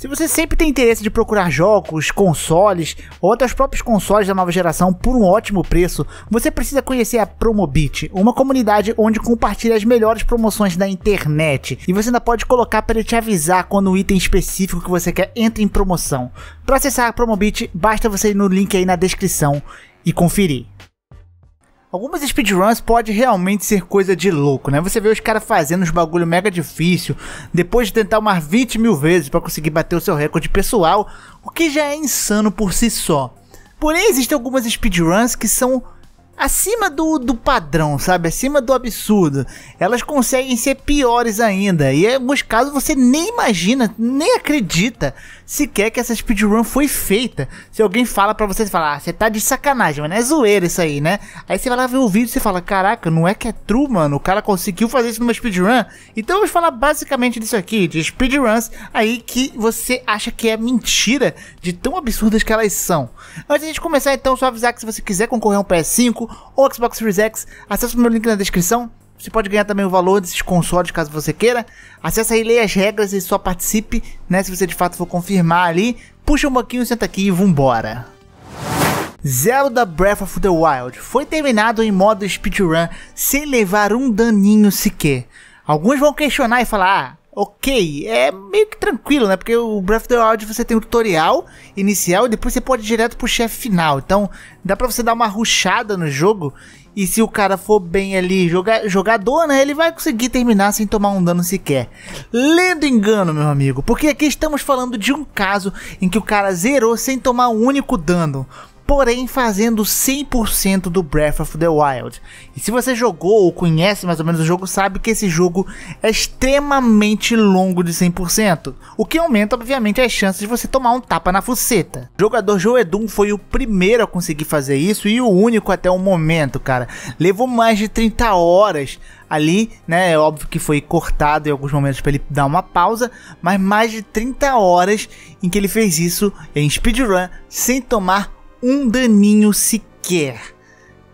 Se você sempre tem interesse de procurar jogos, consoles ou até os próprios consoles da nova geração por um ótimo preço, você precisa conhecer a Promobit, uma comunidade onde compartilha as melhores promoções da internet e você ainda pode colocar para ele te avisar quando o item específico que você quer entra em promoção. Para acessar a Promobit, basta você ir no link aí na descrição e conferir. Algumas speedruns pode realmente ser coisa de louco, né? Você vê os caras fazendo uns bagulho mega difícil, depois de tentar umas 20 mil vezes para conseguir bater o seu recorde pessoal, o que já é insano por si só. Porém, existem algumas speedruns que são acima do, do padrão, sabe? Acima do absurdo. Elas conseguem ser piores ainda. E em é alguns casos você nem imagina, nem acredita sequer que essa speedrun foi feita. Se alguém fala para você, você fala, ah, você tá de sacanagem, mas é zoeira isso aí, né? Aí você vai lá ver o vídeo e você fala, caraca, não é que é true, mano? O cara conseguiu fazer isso numa speedrun? Então vamos falar basicamente disso aqui, de speedruns aí que você acha que é mentira de tão absurdas que elas são. Antes de a gente começar então, só avisar que se você quiser concorrer a um PS5, ou Xbox Series X. Acesse o meu link na descrição. Você pode ganhar também o valor desses consoles caso você queira. Acesse aí, leia as regras e só participe, né? Se você de fato for confirmar ali. Puxa um pouquinho, senta aqui e vambora. Zelda Breath of the Wild foi terminado em modo speedrun sem levar um daninho sequer. Alguns vão questionar e falar, ah, ok, é meio que tranquilo, né? Porque o Breath of the Wild você tem o tutorial inicial e depois você pode ir direto pro chefe final. Então, dá pra você dar uma ruchada no jogo e se o cara for bem ali joga jogador, né? Ele vai conseguir terminar sem tomar um dano sequer. Lendo engano, meu amigo. Porque aqui estamos falando de um caso em que o cara zerou sem tomar um único dano porém fazendo 100% do Breath of the Wild. E se você jogou ou conhece mais ou menos o jogo, sabe que esse jogo é extremamente longo de 100%, o que aumenta obviamente as chances de você tomar um tapa na fuceta. O jogador Doom foi o primeiro a conseguir fazer isso e o único até o momento, cara. Levou mais de 30 horas ali, né? É óbvio que foi cortado em alguns momentos para ele dar uma pausa, mas mais de 30 horas em que ele fez isso em speedrun sem tomar um daninho sequer.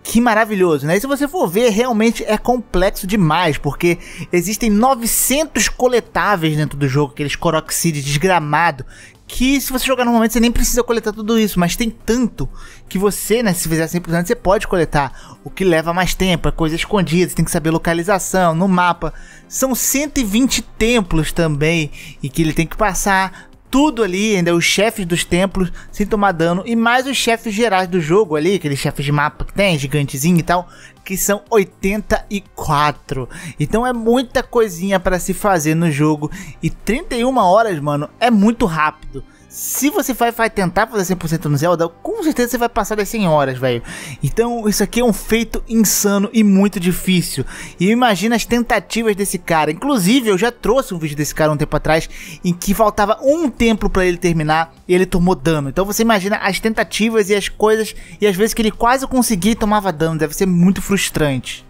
Que maravilhoso, né? E se você for ver, realmente é complexo demais, porque existem 900 coletáveis dentro do jogo, aqueles Coroxide desgramado, que se você jogar normalmente você nem precisa coletar tudo isso, mas tem tanto que você, né, se fizer 100%, você pode coletar, o que leva mais tempo, é coisa escondida, você tem que saber localização no mapa. São 120 templos também e que ele tem que passar tudo ali, ainda os chefes dos templos sem tomar dano e mais os chefes gerais do jogo ali, aqueles chefes de mapa que tem, gigantezinho e tal, que são 84. Então é muita coisinha para se fazer no jogo e 31 horas, mano, é muito rápido se você vai, vai tentar fazer 100% no Zelda, com certeza você vai passar das 100 horas, velho. Então, isso aqui é um feito insano e muito difícil. E imagina as tentativas desse cara. Inclusive, eu já trouxe um vídeo desse cara um tempo atrás, em que faltava um templo para ele terminar e ele tomou dano. Então, você imagina as tentativas e as coisas, e as vezes que ele quase conseguia e tomava dano. Deve ser muito frustrante.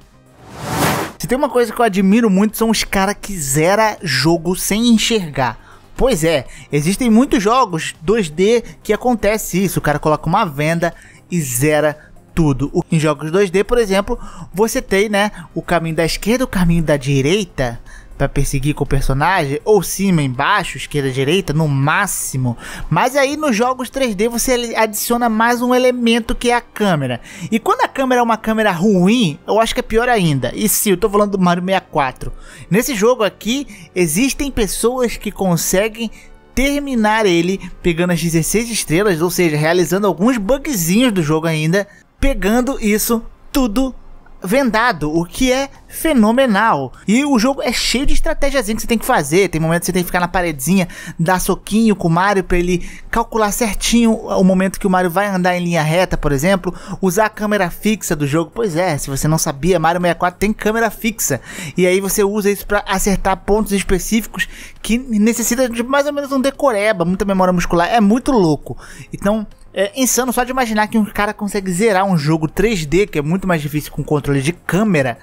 Se tem uma coisa que eu admiro muito, são os caras que zera jogo sem enxergar. Pois é, existem muitos jogos 2D que acontece isso. O cara coloca uma venda e zera tudo. Em jogos 2D, por exemplo, você tem, né, o caminho da esquerda, o caminho da direita para perseguir com o personagem, ou cima, embaixo, esquerda, direita, no máximo. Mas aí nos jogos 3D você adiciona mais um elemento que é a câmera. E quando a câmera é uma câmera ruim, eu acho que é pior ainda. E sim, eu tô falando do Mario 64. Nesse jogo aqui, existem pessoas que conseguem terminar ele pegando as 16 estrelas, ou seja, realizando alguns bugzinhos do jogo ainda, pegando isso tudo vendado, o que é fenomenal. E o jogo é cheio de estratégias que você tem que fazer. Tem momentos que você tem que ficar na paredezinha, dar soquinho com o Mario para ele calcular certinho o momento que o Mario vai andar em linha reta, por exemplo, usar a câmera fixa do jogo. Pois é, se você não sabia, Mario 64 tem câmera fixa. E aí você usa isso para acertar pontos específicos que necessita de mais ou menos um decoreba, muita memória muscular. É muito louco. Então, é insano só de imaginar que um cara consegue zerar um jogo 3D, que é muito mais difícil com controle de câmera,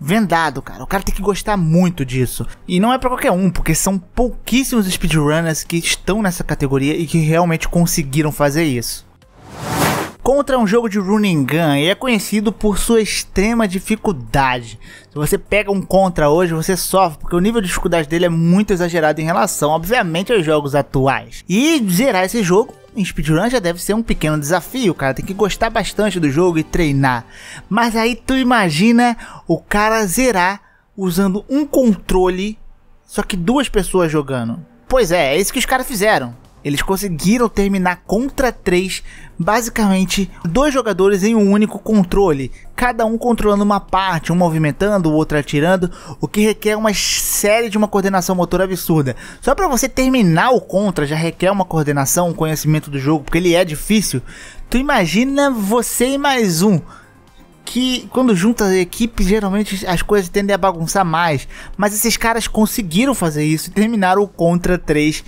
vendado, cara. O cara tem que gostar muito disso. E não é para qualquer um, porque são pouquíssimos speedrunners que estão nessa categoria e que realmente conseguiram fazer isso. Contra é um jogo de running gun e é conhecido por sua extrema dificuldade. Se você pega um Contra hoje, você sofre, porque o nível de dificuldade dele é muito exagerado em relação, obviamente, aos jogos atuais. E zerar esse jogo em speedrun já deve ser um pequeno desafio, cara. Tem que gostar bastante do jogo e treinar. Mas aí tu imagina o cara zerar usando um controle, só que duas pessoas jogando. Pois é, é isso que os caras fizeram. Eles conseguiram terminar contra três, basicamente dois jogadores em um único controle, cada um controlando uma parte, um movimentando, o outro atirando, o que requer uma série de uma coordenação motor absurda. Só para você terminar o contra já requer uma coordenação, um conhecimento do jogo, porque ele é difícil. Tu imagina você e mais um que quando junta a equipe, geralmente as coisas tendem a bagunçar mais. Mas esses caras conseguiram fazer isso e terminaram o Contra 3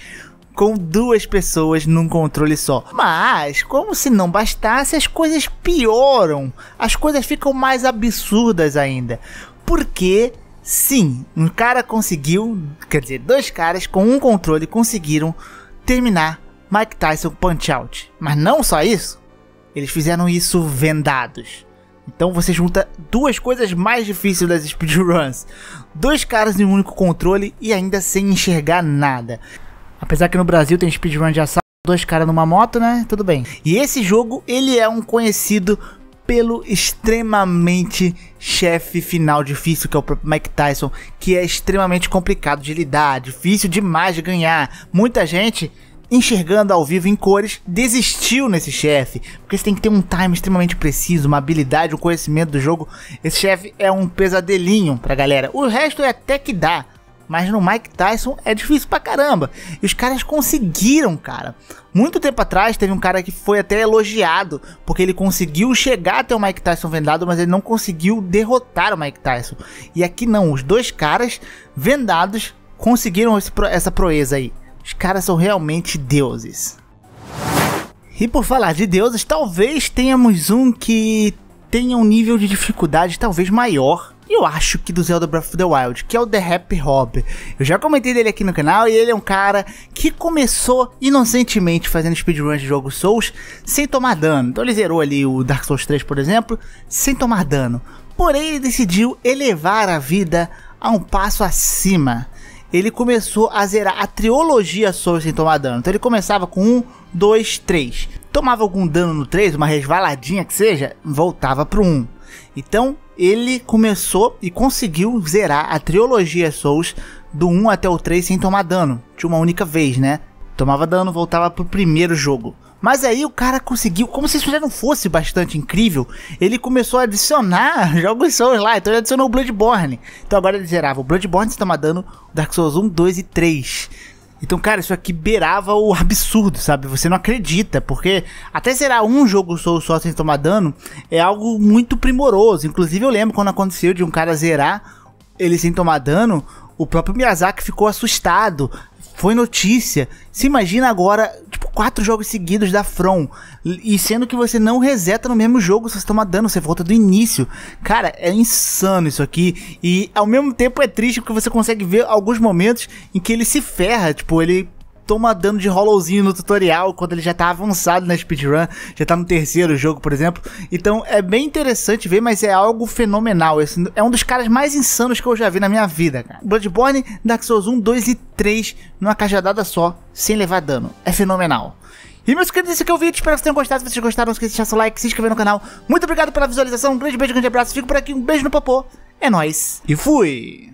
com duas pessoas num controle só. Mas, como se não bastasse, as coisas pioram, as coisas ficam mais absurdas ainda. Porque sim, um cara conseguiu, quer dizer, dois caras com um controle conseguiram terminar Mike Tyson Punch Out. Mas não só isso, eles fizeram isso vendados. Então você junta duas coisas mais difíceis das speedruns: dois caras em um único controle e ainda sem enxergar nada. Apesar que no Brasil tem speedrun de assalto, dois caras numa moto, né? Tudo bem. E esse jogo, ele é um conhecido pelo extremamente chefe final difícil, que é o próprio Mike Tyson, que é extremamente complicado de lidar, difícil demais de ganhar. Muita gente enxergando ao vivo em cores, desistiu nesse chefe, porque você tem que ter um time extremamente preciso, uma habilidade, um conhecimento do jogo. Esse chefe é um pesadelinho pra galera. O resto é até que dá, mas no Mike Tyson é difícil pra caramba. E os caras conseguiram, cara. Muito tempo atrás teve um cara que foi até elogiado, porque ele conseguiu chegar até o Mike Tyson vendado, mas ele não conseguiu derrotar o Mike Tyson. E aqui não, os dois caras vendados conseguiram esse, essa proeza aí. Os caras são realmente deuses. E por falar de deuses, talvez tenhamos um que tenha um nível de dificuldade talvez maior eu acho que do Zelda Breath of the Wild, que é o The Happy Hobby. Eu já comentei dele aqui no canal e ele é um cara que começou inocentemente fazendo speedruns de jogos Souls sem tomar dano. Então ele zerou ali o Dark Souls 3, por exemplo, sem tomar dano. Porém, ele decidiu elevar a vida a um passo acima. Ele começou a zerar a trilogia Souls sem tomar dano. Então ele começava com um, dois, três. Tomava algum dano no 3, uma resvaladinha que seja, voltava pro 1. Um. Então, ele começou e conseguiu zerar a trilogia Souls do 1 até o 3 sem tomar dano, de uma única vez, né? Tomava dano, voltava pro primeiro jogo. Mas aí o cara conseguiu, como se isso já não fosse bastante incrível, ele começou a adicionar jogos Souls lá, então ele adicionou o Bloodborne. Então agora ele zerava o Bloodborne sem tomar dano, Dark Souls 1, 2 e 3. Então, cara, isso aqui beirava o absurdo, sabe? Você não acredita, porque até será um jogo só, só sem tomar dano é algo muito primoroso. Inclusive, eu lembro quando aconteceu de um cara zerar ele sem tomar dano, o próprio Miyazaki ficou assustado. Foi notícia. Se imagina agora quatro jogos seguidos da From. E sendo que você não reseta no mesmo jogo, você toma dano, você volta do início. Cara, é insano isso aqui. E ao mesmo tempo é triste porque você consegue ver alguns momentos em que ele se ferra. Tipo, ele toma dano de hollowzinho no tutorial quando ele já tá avançado na speedrun, já tá no terceiro jogo, por exemplo. Então é bem interessante ver, mas é algo fenomenal. Esse é um dos caras mais insanos que eu já vi na minha vida, cara. Bloodborne, Dark Souls 1, 2 e 3 numa cajadada só, sem levar dano. É fenomenal. E meus queridos, esse aqui é o vídeo, espero que vocês tenham gostado. Se vocês gostaram, não esqueça de deixar seu like, se inscrever no canal. Muito obrigado pela visualização, um grande beijo, um grande abraço, fico por aqui, um beijo no popô, é nóis e fui!